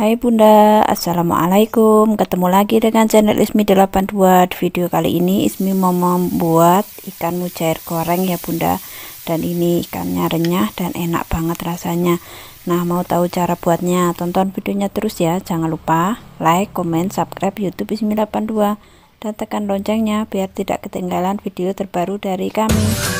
Hai Bunda, Assalamualaikum Ketemu lagi dengan channel Ismi 82 Di video kali ini Ismi mau membuat ikan mujair goreng ya Bunda Dan ini ikannya renyah dan enak banget rasanya Nah mau tahu cara buatnya Tonton videonya terus ya Jangan lupa like, comment, subscribe youtube Ismi 82 Dan tekan loncengnya biar tidak ketinggalan video terbaru dari kami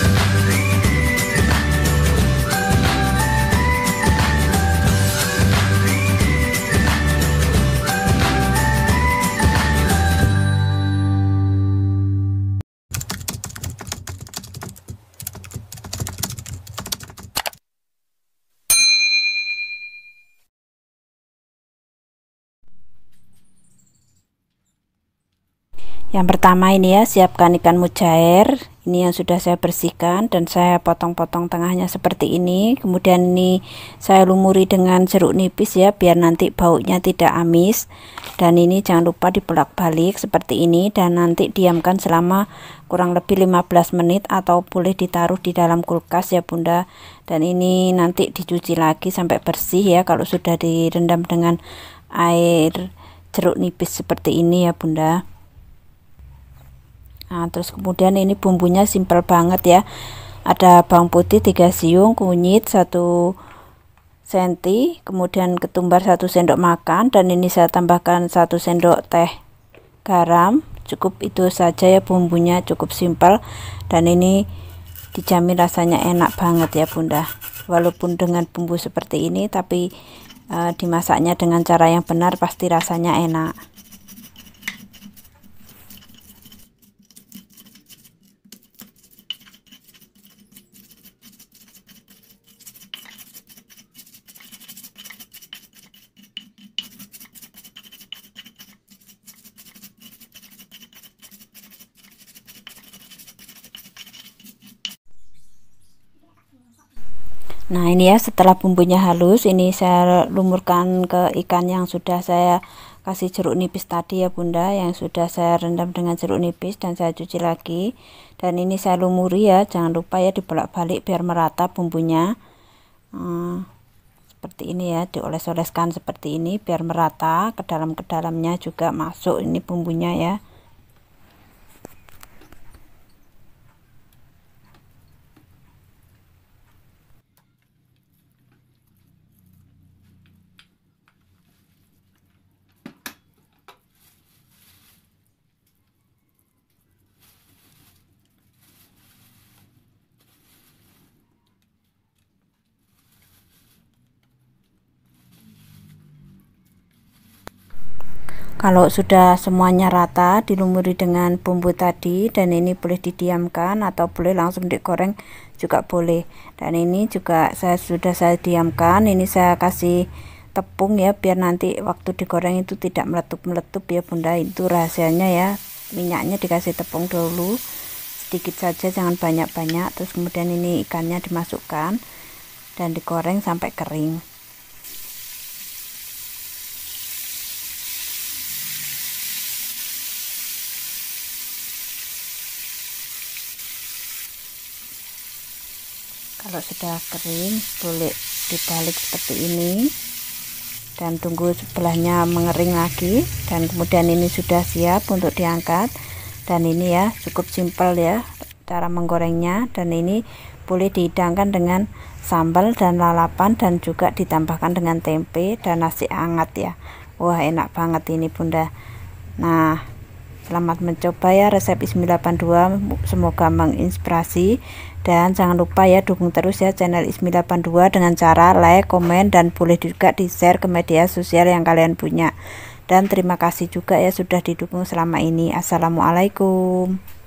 yang pertama ini ya siapkan ikan mujair ini yang sudah saya bersihkan dan saya potong-potong tengahnya seperti ini kemudian ini saya lumuri dengan jeruk nipis ya biar nanti baunya tidak amis dan ini jangan lupa dipelak balik seperti ini dan nanti diamkan selama kurang lebih 15 menit atau boleh ditaruh di dalam kulkas ya bunda dan ini nanti dicuci lagi sampai bersih ya kalau sudah direndam dengan air jeruk nipis seperti ini ya bunda Nah, terus kemudian ini bumbunya simpel banget ya. Ada bawang putih 3 siung, kunyit 1 cm, kemudian ketumbar 1 sendok makan dan ini saya tambahkan 1 sendok teh garam. Cukup itu saja ya bumbunya, cukup simpel dan ini dijamin rasanya enak banget ya Bunda. Walaupun dengan bumbu seperti ini tapi e, dimasaknya dengan cara yang benar pasti rasanya enak. Nah ini ya setelah bumbunya halus ini saya lumurkan ke ikan yang sudah saya kasih jeruk nipis tadi ya bunda yang sudah saya rendam dengan jeruk nipis dan saya cuci lagi dan ini saya lumuri ya jangan lupa ya dibolak-balik biar merata bumbunya hmm, seperti ini ya dioles-oleskan seperti ini biar merata ke dalam kedalamnya juga masuk ini bumbunya ya kalau sudah semuanya rata dilumuri dengan bumbu tadi dan ini boleh didiamkan atau boleh langsung digoreng juga boleh dan ini juga saya sudah saya diamkan ini saya kasih tepung ya biar nanti waktu digoreng itu tidak meletup-meletup ya bunda itu rahasianya ya minyaknya dikasih tepung dulu sedikit saja jangan banyak-banyak terus kemudian ini ikannya dimasukkan dan digoreng sampai kering kalau sudah kering boleh dibalik seperti ini dan tunggu sebelahnya mengering lagi dan kemudian ini sudah siap untuk diangkat dan ini ya cukup simpel ya cara menggorengnya dan ini boleh dihidangkan dengan sambal dan lalapan dan juga ditambahkan dengan tempe dan nasi hangat ya wah enak banget ini bunda nah Selamat mencoba ya resep ISMI82. Semoga menginspirasi dan jangan lupa ya dukung terus ya channel ISMI82 dengan cara like, komen dan boleh juga di-share ke media sosial yang kalian punya. Dan terima kasih juga ya sudah didukung selama ini. Assalamualaikum.